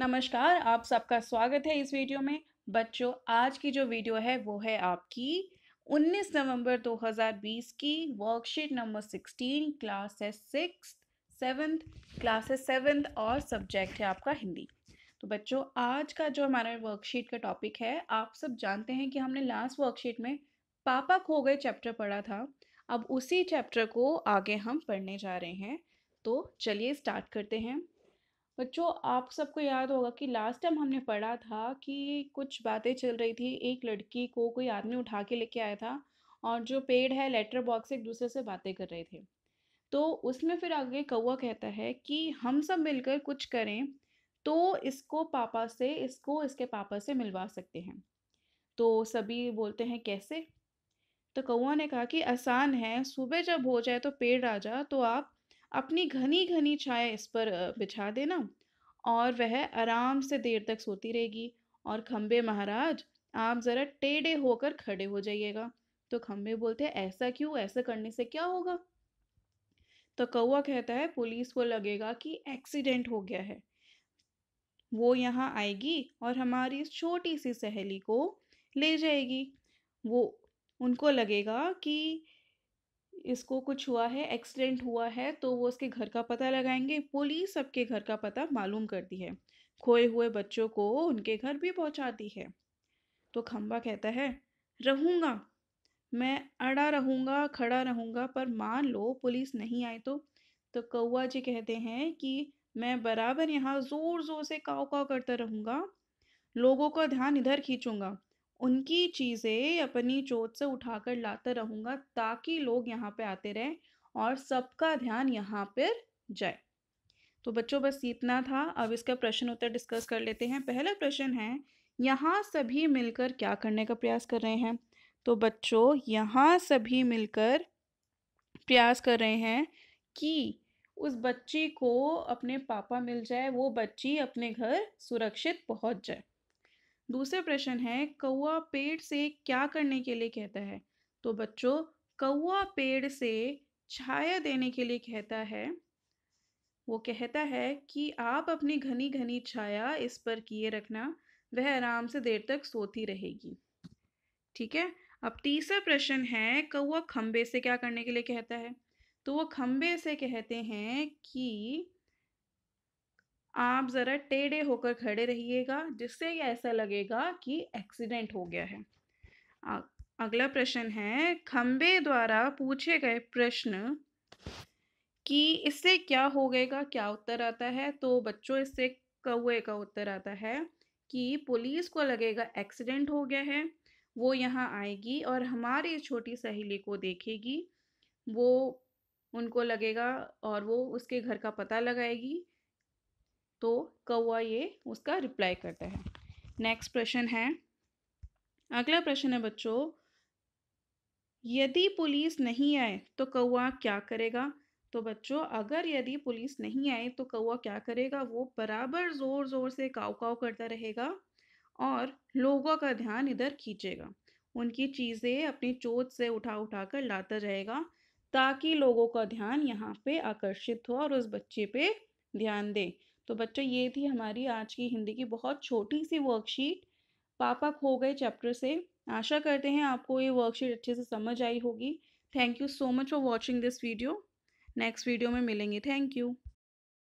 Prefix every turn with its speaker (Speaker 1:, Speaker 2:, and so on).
Speaker 1: नमस्कार आप सबका स्वागत है इस वीडियो में बच्चों आज की जो वीडियो है वो है आपकी 19 नवंबर 2020 की वर्कशीट नंबर 16 क्लास है सिक्स सेवन्थ क्लास है सेवन्थ और सब्जेक्ट है आपका हिंदी तो बच्चों आज का जो हमारा वर्कशीट का टॉपिक है आप सब जानते हैं कि हमने लास्ट वर्कशीट में पापा खो गए चैप्टर पढ़ा था अब उसी चैप्टर को आगे हम पढ़ने जा रहे हैं तो चलिए स्टार्ट करते हैं बच्चों आप सबको याद होगा कि लास्ट टाइम हमने पढ़ा था कि कुछ बातें चल रही थी एक लड़की को कोई आदमी उठा के लेके आया था और जो पेड़ है लेटर बॉक्स एक दूसरे से बातें कर रहे थे तो उसमें फिर आगे कौआ कहता है कि हम सब मिलकर कुछ करें तो इसको पापा से इसको इसके पापा से मिलवा सकते हैं तो सभी बोलते हैं कैसे तो कौआ ने कहा कि आसान है सुबह जब हो जाए तो पेड़ राजा तो आप अपनी घनी घनी छाया इस पर बिछा देना और वह आराम से देर तक सोती रहेगी और खम्बे महाराज आप ज़रा टेढ़े होकर खड़े हो जाइएगा तो खम्बे बोलते हैं ऐसा क्यों ऐसा करने से क्या होगा तो कौआ कहता है पुलिस को लगेगा कि एक्सीडेंट हो गया है वो यहाँ आएगी और हमारी इस छोटी सी सहेली को ले जाएगी वो उनको लगेगा कि इसको कुछ हुआ है एक्सीडेंट हुआ है तो वो उसके घर का पता लगाएंगे पुलिस सबके घर का पता मालूम करती है खोए हुए बच्चों को उनके घर भी पहुंचाती है तो खम्बा कहता है रहूँगा मैं अड़ा रहूँगा खड़ा रहूँगा पर मान लो पुलिस नहीं आई तो तो कौआ जी कहते हैं कि मैं बराबर यहाँ ज़ोर ज़ोर से काव काव करता रहूँगा लोगों का ध्यान इधर खींचूंगा उनकी चीज़ें अपनी चोट से उठा कर लाता रहूँगा ताकि लोग यहाँ पे आते रहें और सबका ध्यान यहाँ पर जाए तो बच्चों बस इतना था अब इसका प्रश्न उत्तर डिस्कस कर लेते हैं पहला प्रश्न है यहाँ सभी मिलकर क्या करने का प्रयास कर रहे हैं तो बच्चों यहाँ सभी मिलकर प्रयास कर रहे हैं कि उस बच्ची को अपने पापा मिल जाए वो बच्ची अपने घर सुरक्षित पहुँच जाए दूसरा प्रश्न है कौआ पेड़ से क्या करने के लिए कहता है तो बच्चों कौआ पेड़ से छाया देने के लिए कहता है वो कहता है कि आप अपनी घनी घनी छाया इस पर किए रखना वह आराम से देर तक सोती रहेगी ठीक है अब तीसरा प्रश्न है कौआ खम्बे से क्या करने के लिए कहता है तो वो खम्बे से कहते हैं कि आप ज़रा टेढ़े होकर खड़े रहिएगा जिससे ये ऐसा लगेगा कि एक्सीडेंट हो गया है अगला प्रश्न है खम्बे द्वारा पूछे गए प्रश्न कि इससे क्या हो गएगा क्या उत्तर आता है तो बच्चों इससे कौए का उत्तर आता है कि पुलिस को लगेगा एक्सीडेंट हो गया है वो यहाँ आएगी और हमारी छोटी सहेली को देखेगी वो उनको लगेगा और वो उसके घर का पता लगाएगी तो कौआ ये उसका रिप्लाई करता है नेक्स्ट प्रश्न है अगला प्रश्न है बच्चों यदि पुलिस नहीं आए तो कौआ क्या करेगा तो बच्चों अगर यदि पुलिस नहीं आए तो कौआ क्या करेगा वो बराबर ज़ोर ज़ोर से काव काव करता रहेगा और लोगों का ध्यान इधर खींचेगा उनकी चीज़ें अपनी चोट से उठा उठा कर लाता रहेगा ताकि लोगों का ध्यान यहाँ पे आकर्षित हो और उस बच्चे पे ध्यान दे तो बच्चों ये थी हमारी आज की हिंदी की बहुत छोटी सी वर्कशीट पापा खो गए चैप्टर से आशा करते हैं आपको ये वर्कशीट अच्छे से समझ आई होगी thank you so much for watching this video next video में मिलेंगे थैंक यू